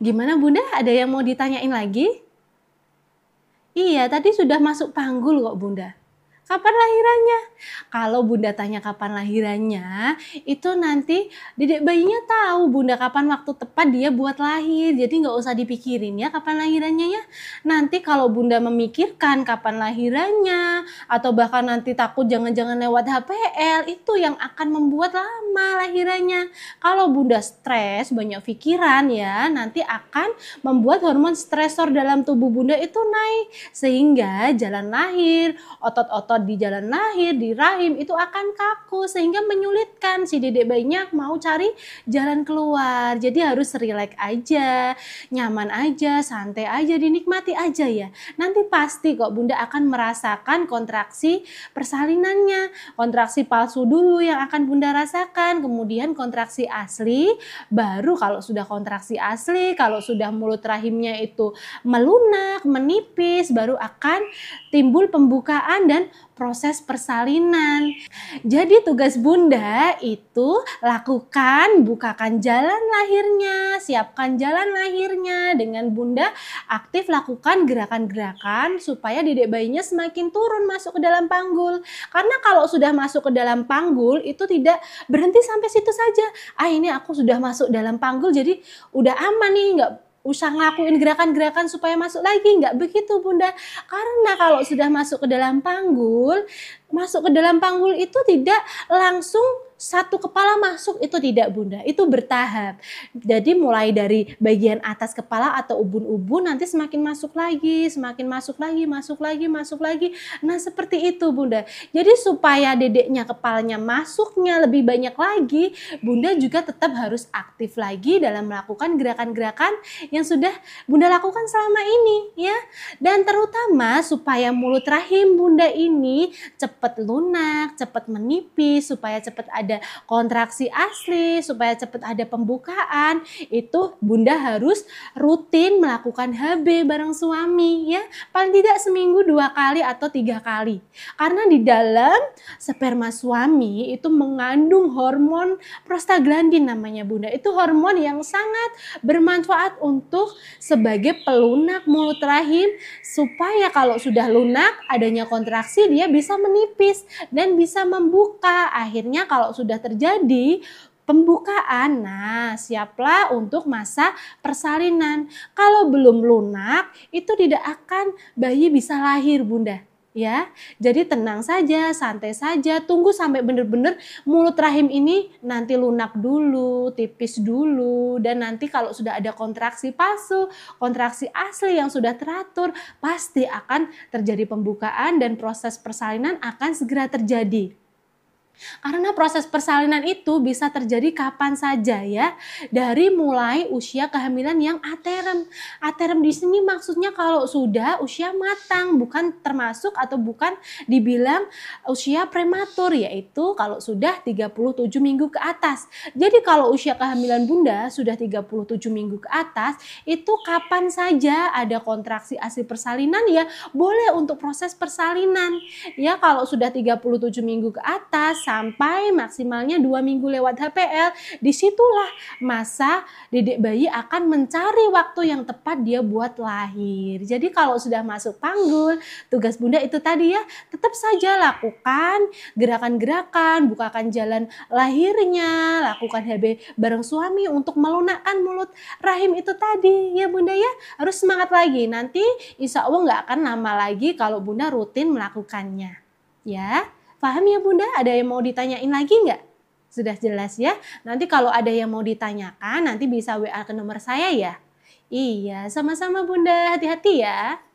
Gimana Bunda, ada yang mau ditanyain lagi? Iya, tadi sudah masuk panggul kok Bunda kapan lahirannya? Kalau bunda tanya kapan lahirannya, itu nanti dedek bayinya tahu bunda kapan waktu tepat dia buat lahir. Jadi nggak usah dipikirin ya kapan lahirannya ya. Nanti kalau bunda memikirkan kapan lahirannya, atau bahkan nanti takut jangan-jangan lewat HPL, itu yang akan membuat lama lahirannya. Kalau bunda stres, banyak pikiran ya, nanti akan membuat hormon stresor dalam tubuh bunda itu naik. Sehingga jalan lahir, otot-otot otot di jalan lahir, di rahim itu akan kaku sehingga menyulitkan si dedek bayinya mau cari jalan keluar. Jadi harus rileks aja, nyaman aja, santai aja, dinikmati aja ya. Nanti pasti kok Bunda akan merasakan kontraksi persalinannya. Kontraksi palsu dulu yang akan Bunda rasakan, kemudian kontraksi asli, baru kalau sudah kontraksi asli, kalau sudah mulut rahimnya itu melunak, menipis, baru akan timbul pembukaan dan proses persalinan. Jadi tugas bunda itu lakukan, bukakan jalan lahirnya, siapkan jalan lahirnya. Dengan bunda aktif lakukan gerakan-gerakan supaya dedek bayinya semakin turun masuk ke dalam panggul. Karena kalau sudah masuk ke dalam panggul itu tidak berhenti sampai situ saja. Ah ini aku sudah masuk dalam panggul jadi udah aman nih nggak usah ngelakuin gerakan-gerakan supaya masuk lagi nggak begitu bunda karena kalau sudah masuk ke dalam panggul masuk ke dalam panggul itu tidak langsung satu kepala masuk itu tidak bunda itu bertahap jadi mulai dari bagian atas kepala atau ubun-ubun nanti semakin masuk lagi semakin masuk lagi masuk lagi masuk lagi nah seperti itu bunda jadi supaya dedeknya kepalanya masuknya lebih banyak lagi bunda juga tetap harus aktif lagi dalam melakukan gerakan-gerakan yang sudah bunda lakukan selama ini ya dan terutama supaya mulut rahim bunda ini cepat cepat lunak, cepat menipis, supaya cepat ada kontraksi asli, supaya cepat ada pembukaan, itu bunda harus rutin melakukan HB bareng suami ya. Paling tidak seminggu dua kali atau tiga kali. Karena di dalam sperma suami itu mengandung hormon prostaglandin namanya bunda. Itu hormon yang sangat bermanfaat untuk sebagai pelunak mulut rahim supaya kalau sudah lunak adanya kontraksi dia bisa menipis menipis dan bisa membuka. Akhirnya kalau sudah terjadi pembukaan. Nah, siaplah untuk masa persalinan. Kalau belum lunak, itu tidak akan bayi bisa lahir, Bunda ya. Jadi tenang saja, santai saja, tunggu sampai benar-benar mulut rahim ini nanti lunak dulu, tipis dulu dan nanti kalau sudah ada kontraksi palsu, kontraksi asli yang sudah teratur, pasti akan terjadi pembukaan dan proses persalinan akan segera terjadi. Karena proses persalinan itu bisa terjadi kapan saja ya, dari mulai usia kehamilan yang aterem. Aterem di sini maksudnya kalau sudah usia matang, bukan termasuk atau bukan dibilang usia prematur yaitu kalau sudah 37 minggu ke atas. Jadi kalau usia kehamilan Bunda sudah 37 minggu ke atas, itu kapan saja ada kontraksi asli persalinan ya boleh untuk proses persalinan. Ya kalau sudah 37 minggu ke atas sampai maksimalnya dua minggu lewat HPL. Disitulah masa dedek bayi akan mencari waktu yang tepat dia buat lahir. Jadi kalau sudah masuk panggul, tugas bunda itu tadi ya, tetap saja lakukan gerakan-gerakan, bukakan jalan lahirnya, lakukan HB bareng suami untuk melunakkan mulut rahim itu tadi ya bunda ya. Harus semangat lagi, nanti insya Allah nggak akan lama lagi kalau bunda rutin melakukannya. Ya. Paham ya Bunda? Ada yang mau ditanyain lagi nggak? Sudah jelas ya? Nanti kalau ada yang mau ditanyakan, nanti bisa WA ke nomor saya ya. Iya, sama-sama Bunda. Hati-hati ya.